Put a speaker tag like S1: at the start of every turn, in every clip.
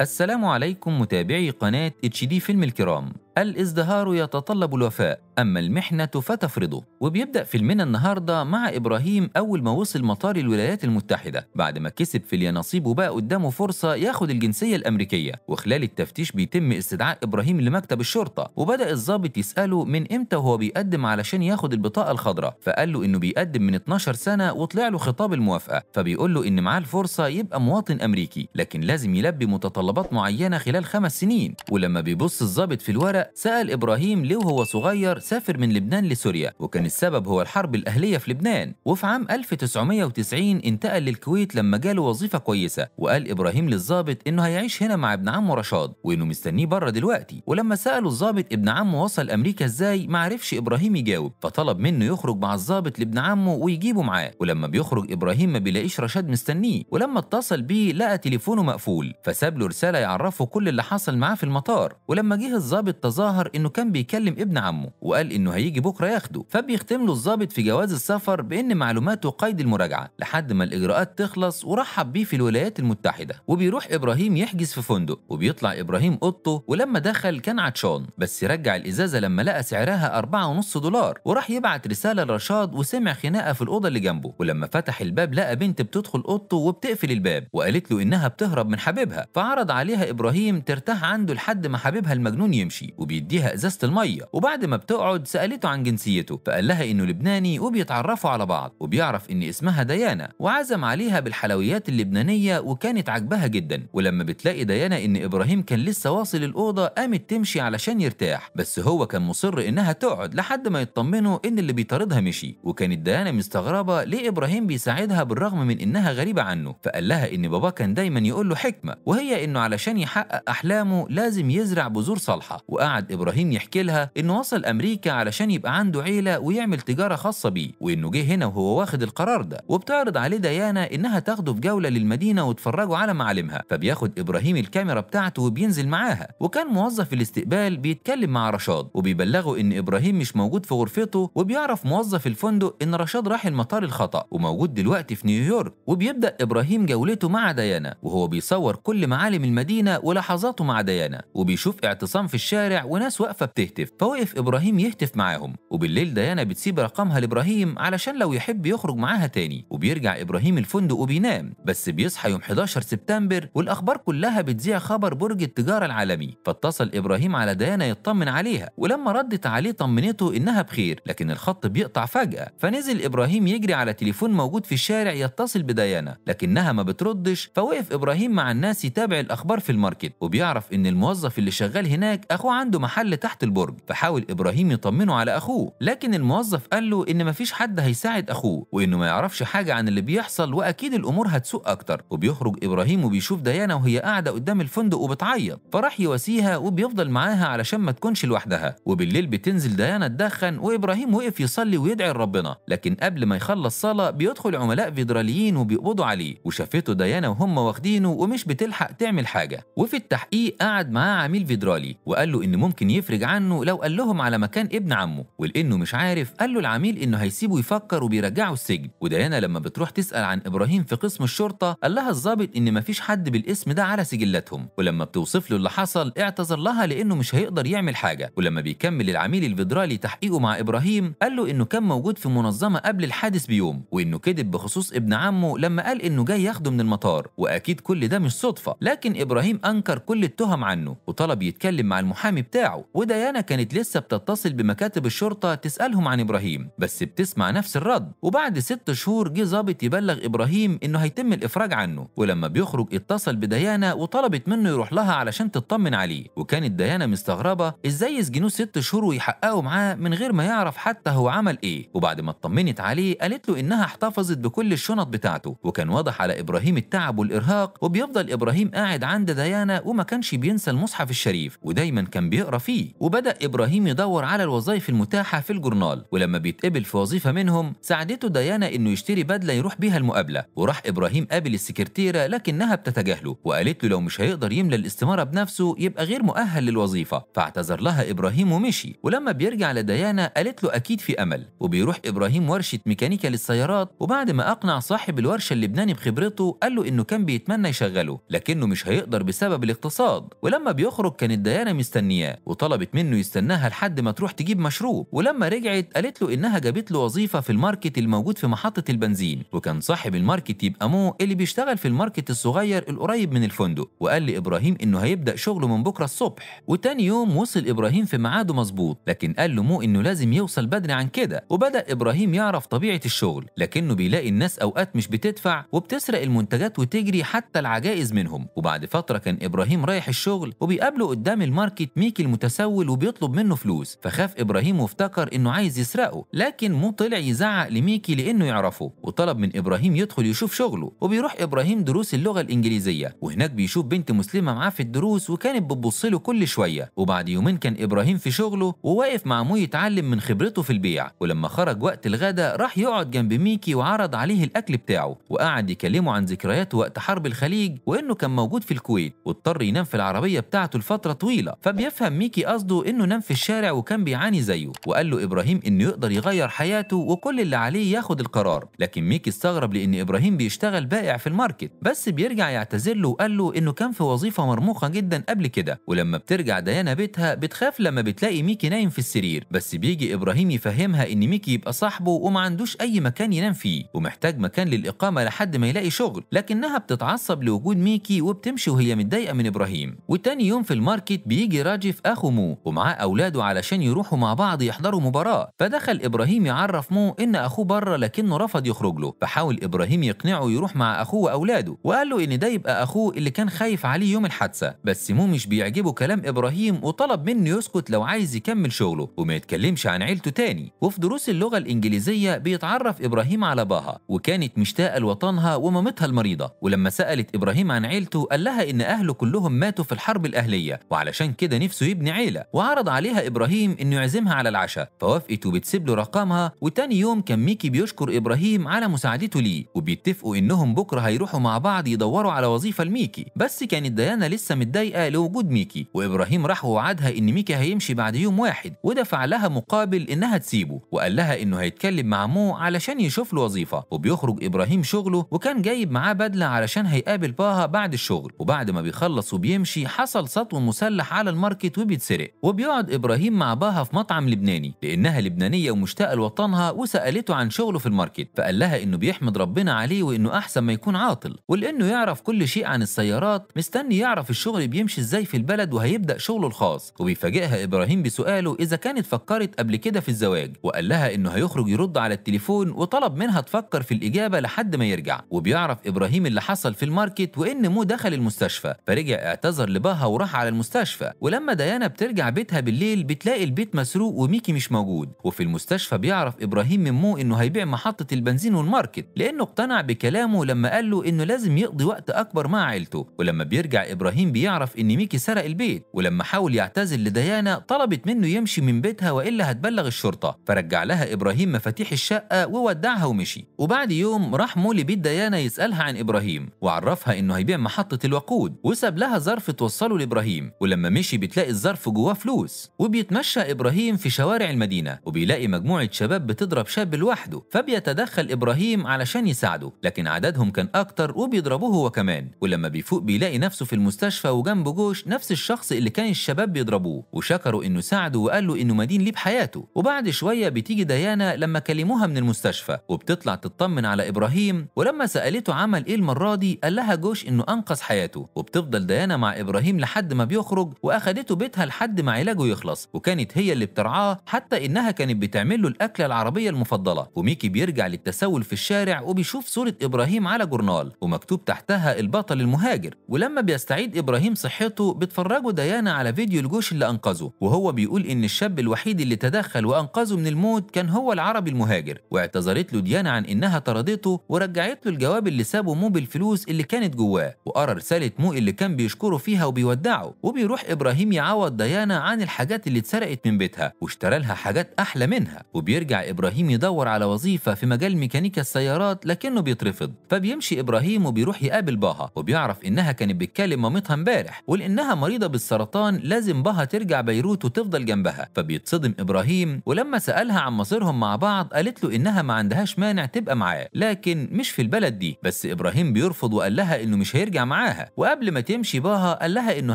S1: السلام عليكم متابعي قناة اتش دي فيلم الكرام الازدهار يتطلب الوفاء أما المحنة فتفرضه وبيبدأ فيلمنا النهاردة مع إبراهيم أول ما وصل مطار الولايات المتحدة بعد ما كسب في اليانصيب وبقى قدامه فرصة ياخد الجنسية الأمريكية وخلال التفتيش بيتم استدعاء إبراهيم لمكتب الشرطة وبدأ الضابط يسأله من إمتى وهو بيقدم علشان ياخد البطاقة الخضراء فقال له إنه بيقدم من 12 سنة وطلع له خطاب الموافقة فبيقول له إن معاه الفرصة يبقى مواطن أمريكي لكن لازم يلبي متطلبات معينة خلال خمس سنين ولما بيبص الضابط في الورق سأل إبراهيم ليه وهو صغير سافر من لبنان لسوريا وكان السبب هو الحرب الأهلية في لبنان وفي عام 1990 انتقل للكويت لما جاله وظيفة كويسة وقال إبراهيم للظابط إنه هيعيش هنا مع ابن عمه رشاد وإنه مستنيه بره دلوقتي ولما سأله الظابط ابن عمه وصل أمريكا إزاي ما عرفش إبراهيم يجاوب فطلب منه يخرج مع الظابط لابن عمه ويجيبه معاه ولما بيخرج إبراهيم ما بيلاقيش رشاد مستنيه ولما اتصل بيه لقى تليفونه مقفول فساب له رسالة يعرفه كل اللي حصل معاه في المطار ولما جه الظابط تظاهر انه كان بيكلم ابن عمه وقال انه هيجي بكره ياخده فبيختم له الضابط في جواز السفر بان معلوماته قيد المراجعه لحد ما الاجراءات تخلص ورحب بيه في الولايات المتحده وبيروح ابراهيم يحجز في فندق وبيطلع ابراهيم اوضته ولما دخل كان عطشان بس رجع الازازه لما لقى سعرها 4.5 دولار وراح يبعت رساله لرشاد وسمع خناقه في الاوضه اللي جنبه ولما فتح الباب لقى بنت بتدخل اوضته وبتقفل الباب وقالت له انها بتهرب من حبيبها فعرض عليها ابراهيم ترتاح عنده لحد ما حبيبها المجنون يمشي وبيديها ازازه الميه وبعد ما بتقعد سالته عن جنسيته فقال لها انه لبناني وبيتعرفوا على بعض وبيعرف ان اسمها ديانا وعزم عليها بالحلويات اللبنانيه وكانت عاجباها جدا ولما بتلاقي ديانا ان ابراهيم كان لسه واصل الاوضه قامت تمشي علشان يرتاح بس هو كان مصر انها تقعد لحد ما يطمنوا ان اللي بيطاردها مشي وكانت ديانا مستغربه ليه ابراهيم بيساعدها بالرغم من انها غريبه عنه فقال لها ان باباه كان دايما يقول له حكمه وهي انه علشان يحقق احلامه لازم يزرع بذور صالحه وقعد قعد إبراهيم يحكي لها إنه وصل أمريكا علشان يبقى عنده عيلة ويعمل تجارة خاصة بيه وإنه جه هنا وهو واخد القرار ده وبتعرض عليه ديانا إنها تاخده في جولة للمدينة وتفرجوا على معالمها فبياخد إبراهيم الكاميرا بتاعته وبينزل معاها وكان موظف الاستقبال بيتكلم مع رشاد وبيبلغه إن إبراهيم مش موجود في غرفته وبيعرف موظف الفندق إن رشاد راح المطار الخطأ وموجود دلوقتي في نيويورك وبيبدأ إبراهيم جولته مع ديانا وهو بيصور كل معالم المدينة ولحظاته مع ديانا وبيشوف اعتصام في الشارع وناس واقفة بتهتف فوقف إبراهيم يهتف معاهم وبالليل ديانا بتسيب رقمها لإبراهيم علشان لو يحب يخرج معاها تاني وبيرجع إبراهيم الفندق وبينام بس بيصحى يوم 11 سبتمبر والأخبار كلها بتذيع خبر برج التجارة العالمي فاتصل إبراهيم على ديانا يطمن عليها ولما ردت عليه طمنته إنها بخير لكن الخط بيقطع فجأة فنزل إبراهيم يجري على تليفون موجود في الشارع يتصل بديانا لكنها ما بتردش فوقف إبراهيم مع الناس يتابع الأخبار في الماركت وبيعرف إن الموظف اللي شغال هناك أخوه عنده محل تحت البرج فحاول إبراهيم يطمنه على أخوه لكن الموظف قال له إن مفيش حد هيساعد أخوه وإنه ما يعرفش حاجة عن اللي بيحصل وأكيد الأمور هتسوء أكتر وبيخرج إبراهيم وبيشوف ديانا وهي قاعدة قدام الفندق وبتعيط فراح يواسيها وبيفضل معاها علشان ما تكونش لوحدها وبالليل بتنزل ديانا تدخن وإبراهيم وقف يصلي ويدعي لربنا لكن قبل ما يخلص صلاة بيدخل عملاء فيدراليين وبيقبضوا عليه وشافته ديانا وهم واخدينه ومش بتلحق تعمل حاجة وفي التحقيق قعد معاه عميل فيدرالي وقال له إن إن ممكن يفرج عنه لو قال لهم على مكان ابن عمه ولأنه مش عارف قال له العميل إنه هيسيبه يفكر وبيرجعه السجن وديانا لما بتروح تسأل عن إبراهيم في قسم الشرطة قال لها الظابط إن مفيش حد بالاسم ده على سجلاتهم ولما بتوصف له اللي حصل اعتذر لها لأنه مش هيقدر يعمل حاجة ولما بيكمل العميل الفيدرالي تحقيقه مع إبراهيم قال له إنه كان موجود في منظمة قبل الحادث بيوم وإنه كذب بخصوص ابن عمه لما قال إنه جاي ياخده من المطار وأكيد كل ده مش صدفة لكن إبراهيم أنكر كل التهم عنه وطلب يتكلم مع المحامي بتاعه وديانا كانت لسه بتتصل بمكاتب الشرطة تسألهم عن إبراهيم بس بتسمع نفس الرد وبعد ست شهور جه ظابط يبلغ إبراهيم إنه هيتم الإفراج عنه ولما بيخرج اتصل بديانا وطلبت منه يروح لها علشان تطمن عليه وكانت ديانا مستغربة إزاي يسجنوه ست شهور ويحققوا معاه من غير ما يعرف حتى هو عمل إيه وبعد ما اطمنت عليه قالت له إنها احتفظت بكل الشنط بتاعته وكان واضح على إبراهيم التعب والإرهاق وبيفضل إبراهيم قاعد عند ديانا وما كانش بينسى المصحف الشريف ودايما كان بيقرا فيه وبدأ إبراهيم يدور على الوظائف المتاحة في الجورنال ولما بيتقبل في وظيفة منهم ساعدته ديانا إنه يشتري بدلة يروح بيها المقابلة وراح إبراهيم قابل السكرتيرة لكنها بتتجاهله وقالت له لو مش هيقدر يملى الاستمارة بنفسه يبقى غير مؤهل للوظيفة فاعتذر لها إبراهيم ومشي ولما بيرجع لديانا قالت له أكيد في أمل وبيروح إبراهيم ورشة ميكانيكا للسيارات وبعد ما أقنع صاحب الورشة اللبناني بخبرته قال له إنه كان بيتمنى يشغله لكنه مش هيقدر بسبب الاقتصاد ولما بيخرج كانت ديانا مستنياه الدنيا وطلبت منه يستناها لحد ما تروح تجيب مشروب ولما رجعت قالت له انها جابت له وظيفه في الماركت الموجود في محطه البنزين وكان صاحب الماركت يبقى مو اللي بيشتغل في الماركت الصغير القريب من الفندق وقال لابراهيم انه هيبدا شغله من بكره الصبح وتاني يوم وصل ابراهيم في ميعاده مظبوط لكن قال له مو انه لازم يوصل بدري عن كده وبدا ابراهيم يعرف طبيعه الشغل لكنه بيلاقي الناس اوقات مش بتدفع وبتسرق المنتجات وتجري حتى العجائز منهم وبعد فتره كان ابراهيم رايح الشغل وبيقابله قدام الماركت ميكي الامريكي المتسول وبيطلب منه فلوس فخاف ابراهيم وافتكر انه عايز يسرقه لكن مو طلع يزعق لميكي لانه يعرفه وطلب من ابراهيم يدخل يشوف شغله وبيروح ابراهيم دروس اللغه الانجليزيه وهناك بيشوف بنت مسلمه معاه في الدروس وكانت بتبص له كل شويه وبعد يومين كان ابراهيم في شغله وواقف مع مو يتعلم من خبرته في البيع ولما خرج وقت الغداء راح يقعد جنب ميكي وعرض عليه الاكل بتاعه وقعد يكلمه عن ذكرياته وقت حرب الخليج وانه كان موجود في الكويت واضطر ينام في العربيه بتاعته لفتره طويله فبيفهم بيفهم ميكي قصده إنه نام في الشارع وكان بيعاني زيه وقال له إبراهيم إنه يقدر يغير حياته وكل اللي عليه ياخد القرار لكن ميكي استغرب لأن إبراهيم بيشتغل بائع في الماركت بس بيرجع يعتذر له وقال له إنه كان في وظيفة مرموقة جدا قبل كده ولما بترجع ديانا بيتها بتخاف لما بتلاقي ميكي نايم في السرير بس بيجي إبراهيم يفهمها إن ميكي يبقى صاحبه وما عندوش أي مكان ينام فيه ومحتاج مكان للإقامة لحد ما يلاقي شغل لكنها بتتعصب لوجود ميكي وبتمشي وهي متضايقة من إبراهيم وتاني يوم في الماركت بيجي راجي يحجف اخو مو ومعاه اولاده علشان يروحوا مع بعض يحضروا مباراه فدخل ابراهيم يعرف مو ان اخوه بره لكنه رفض يخرج له فحاول ابراهيم يقنعه يروح مع اخوه واولاده وقال له ان ده يبقى اخوه اللي كان خايف عليه يوم الحادثه بس مو مش بيعجبه كلام ابراهيم وطلب منه يسكت لو عايز يكمل شغله وما يتكلمش عن عيلته تاني وفي دروس اللغه الانجليزيه بيتعرف ابراهيم على باها وكانت مشتاقه لوطنها ومامتها المريضه ولما سالت ابراهيم عن عيلته قال لها ان اهله كلهم ماتوا في الحرب الاهليه وعلشان كده نفسه نفسه يبني عيلة وعرض عليها إبراهيم إنه يعزمها على العشاء فوافقت وبتسيب له رقمها وتاني يوم كان ميكي بيشكر إبراهيم على مساعدته ليه وبيتفقوا إنهم بكرة هيروحوا مع بعض يدوروا على وظيفة لميكي بس كانت ديانا لسه متضايقة لوجود ميكي وإبراهيم راح ووعدها إن ميكي هيمشي بعد يوم واحد ودفع لها مقابل إنها تسيبه وقال لها إنه هيتكلم مع مو علشان يشوف له وظيفة وبيخرج إبراهيم شغله وكان جايب معاه بدلة علشان هيقابل باها بعد الشغل وبعد ما بيخلص وبيمشي حصل سطو مسلح على الماركت بيتسكت وبيتسرق وبيقعد إبراهيم مع باها في مطعم لبناني لأنها لبنانية ومشتاقة لوطنها وسألته عن شغله في الماركت فقال لها إنه بيحمد ربنا عليه وإنه أحسن ما يكون عاطل ولأنه يعرف كل شيء عن السيارات مستني يعرف الشغل بيمشي إزاي في البلد وهيبدأ شغله الخاص وبيفاجئها إبراهيم بسؤاله إذا كانت فكرت قبل كده في الزواج وقال لها إنه هيخرج يرد على التليفون وطلب منها تفكر في الإجابة لحد ما يرجع وبيعرف إبراهيم اللي حصل في الماركت وإن مو دخل المستشفى فرجع اعتذر لباها وراح على المستشفى ولما ديانا بترجع بيتها بالليل بتلاقي البيت مسروق وميكي مش موجود وفي المستشفى بيعرف ابراهيم من مو انه هيبيع محطه البنزين والماركت لانه اقتنع بكلامه لما قال له انه لازم يقضي وقت اكبر مع عيلته ولما بيرجع ابراهيم بيعرف ان ميكي سرق البيت ولما حاول يعتزل لديانا طلبت منه يمشي من بيتها والا هتبلغ الشرطه فرجع لها ابراهيم مفاتيح الشقه وودعها ومشي وبعد يوم راح مو لبيت ديانا يسالها عن ابراهيم وعرفها انه هيبيع محطه الوقود وساب لها ظرف توصله لابراهيم ولما مشي بتلاقي بيلاقي الظرف جواه فلوس وبيتمشى إبراهيم في شوارع المدينة وبيلاقي مجموعة شباب بتضرب شاب لوحده فبيتدخل إبراهيم علشان يساعده لكن عددهم كان أكتر وبيضربوه هو كمان ولما بيفوق بيلاقي نفسه في المستشفى وجنبه جوش نفس الشخص اللي كان الشباب بيضربوه وشكره إنه ساعده وقال له إنه مدين ليه بحياته وبعد شوية بتيجي ديانا لما كلموها من المستشفى وبتطلع تطمن على إبراهيم ولما سألته عمل إيه المرة دي قال لها جوش إنه أنقذ حياته وبتفضل ديانا مع إبراهيم لحد ما بيخرج وأخدته بيتها لحد ما علاجه يخلص وكانت هي اللي بترعاه حتى انها كانت بتعمل له الاكله العربيه المفضله وميكي بيرجع للتسول في الشارع وبيشوف صوره ابراهيم على جورنال ومكتوب تحتها البطل المهاجر ولما بيستعيد ابراهيم صحته بتفرجه ديانا على فيديو الجوش اللي انقذه وهو بيقول ان الشاب الوحيد اللي تدخل وانقذه من الموت كان هو العربي المهاجر واعتذرت له ديانا عن انها طردته ورجعت له الجواب اللي سابه مو بالفلوس اللي كانت جواه وقرا رساله مو اللي كان بيشكره فيها وبيودعه وبيروح ابراهيم بيعوض ديانا عن الحاجات اللي اتسرقت من بيتها واشترى لها حاجات أحلى منها وبيرجع إبراهيم يدور على وظيفة في مجال ميكانيكا السيارات لكنه بيترفض فبيمشي إبراهيم وبيروح يقابل باها وبيعرف إنها كانت بتكلم مامتها امبارح ولأنها مريضة بالسرطان لازم باها ترجع بيروت وتفضل جنبها فبيتصدم إبراهيم ولما سألها عن مصيرهم مع بعض قالت له إنها ما عندهاش مانع تبقى معاه لكن مش في البلد دي بس إبراهيم بيرفض وقال لها إنه مش هيرجع معاها وقبل ما تمشي باها قال لها إنه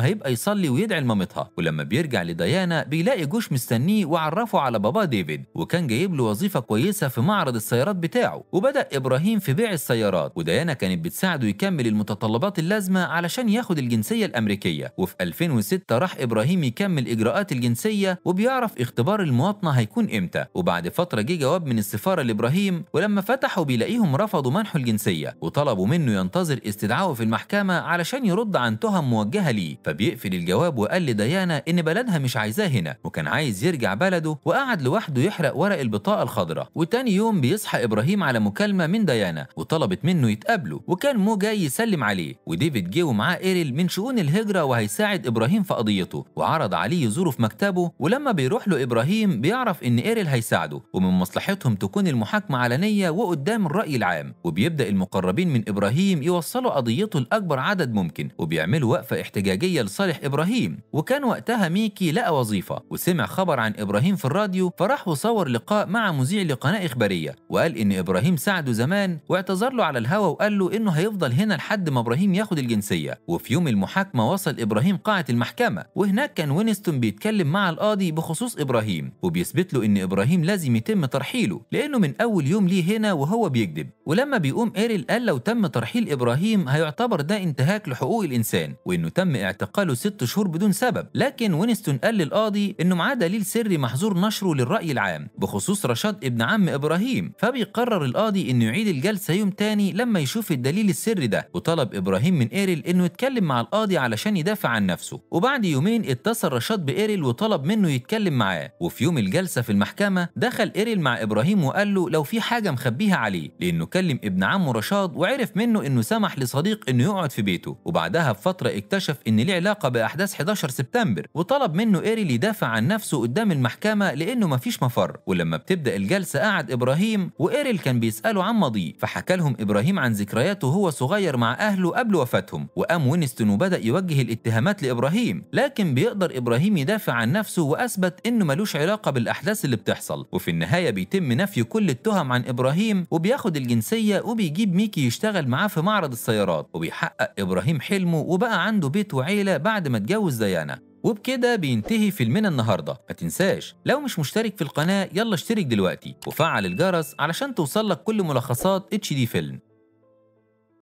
S1: هيبقى يصلي ويدعي لمامتها ولما بيرجع لديانا بيلاقي جوش مستنيه وعرفه على بابا ديفيد وكان جايب له وظيفه كويسه في معرض السيارات بتاعه وبدا ابراهيم في بيع السيارات وديانا كانت بتساعده يكمل المتطلبات اللازمه علشان ياخد الجنسيه الامريكيه وفي 2006 راح ابراهيم يكمل اجراءات الجنسيه وبيعرف اختبار المواطنه هيكون امتى وبعد فتره جه جواب من السفاره لابراهيم ولما فتحوا بيلاقيهم رفضوا منحه الجنسيه وطلبوا منه ينتظر استدعائه في المحكمه علشان يرد عن تهم موجهه ليه فبيقفل الجواب وقال لديانا ديانا إن بلدها مش عايزاه هنا وكان عايز يرجع بلده وقعد لوحده يحرق ورق البطاقة الخضراء وتاني يوم بيصحى إبراهيم على مكالمة من ديانا وطلبت منه يتقابله وكان مو جاي يسلم عليه وديفيد جه ومعاه إيريل من شؤون الهجرة وهيساعد إبراهيم في قضيته وعرض عليه يزوره في مكتبه ولما بيروح له إبراهيم بيعرف إن إيريل هيساعده ومن مصلحتهم تكون المحاكمة علنية وقدام الرأي العام وبيبدأ المقربين من إبراهيم يوصلوا قضيته لأكبر عدد ممكن وبيعملوا وقفة احتجاجية لصالح إبراهيم وكان وكان وقتها ميكي لقى وظيفة وسمع خبر عن إبراهيم في الراديو فراح وصور لقاء مع مذيع لقناة إخبارية وقال إن إبراهيم ساعده زمان واعتذر له على الهوى وقال له إنه هيفضل هنا لحد ما إبراهيم ياخد الجنسية وفي يوم المحاكمة وصل إبراهيم قاعة المحكمة وهناك كان وينستون بيتكلم مع القاضي بخصوص إبراهيم وبيثبت له إن إبراهيم لازم يتم ترحيله لأنه من أول يوم ليه هنا وهو بيكذب ولما بيقوم إيريل قال لو تم ترحيل إبراهيم هيعتبر ده انتهاك لحقوق الإنسان وإنه تم اعتقاله ست شهور بدون سبب السبب لكن وينستون قال للقاضي انه معاه دليل سري محظور نشره للراي العام بخصوص رشاد ابن عم ابراهيم فبيقرر القاضي انه يعيد الجلسه يوم تاني لما يشوف الدليل السري ده وطلب ابراهيم من ايريل انه يتكلم مع القاضي علشان يدافع عن نفسه وبعد يومين اتصل رشاد بايريل وطلب منه يتكلم معاه وفي يوم الجلسه في المحكمه دخل ايريل مع ابراهيم وقال له لو في حاجه مخبيها عليه لانه كلم ابن عمه رشاد وعرف منه انه سمح لصديق انه يقعد في بيته وبعدها بفتره اكتشف ان ليه علاقه باحداث 11 سبتمبر سبتمبر وطلب منه إيريل يدافع عن نفسه قدام المحكمة لأنه مفيش مفر ولما بتبدأ الجلسة قعد إبراهيم وإيريل كان بيسأله عن ماضيه فحكى لهم إبراهيم عن ذكرياته وهو صغير مع أهله قبل وفاتهم وقام وينستون وبدأ يوجه الاتهامات لإبراهيم لكن بيقدر إبراهيم يدافع عن نفسه وأثبت إنه ملوش علاقة بالأحداث اللي بتحصل وفي النهاية بيتم نفي كل التهم عن إبراهيم وبياخد الجنسية وبيجيب ميكي يشتغل معاه في معرض السيارات وبيحقق إبراهيم حلمه وبقى عنده بيت وعيلة بعد ما اتجوز ديانا وبكده بينتهي فيلمنا النهارده ما تنساش لو مش مشترك في القناه يلا اشترك دلوقتي وفعل الجرس علشان توصلك كل ملخصات اتش دي فيلم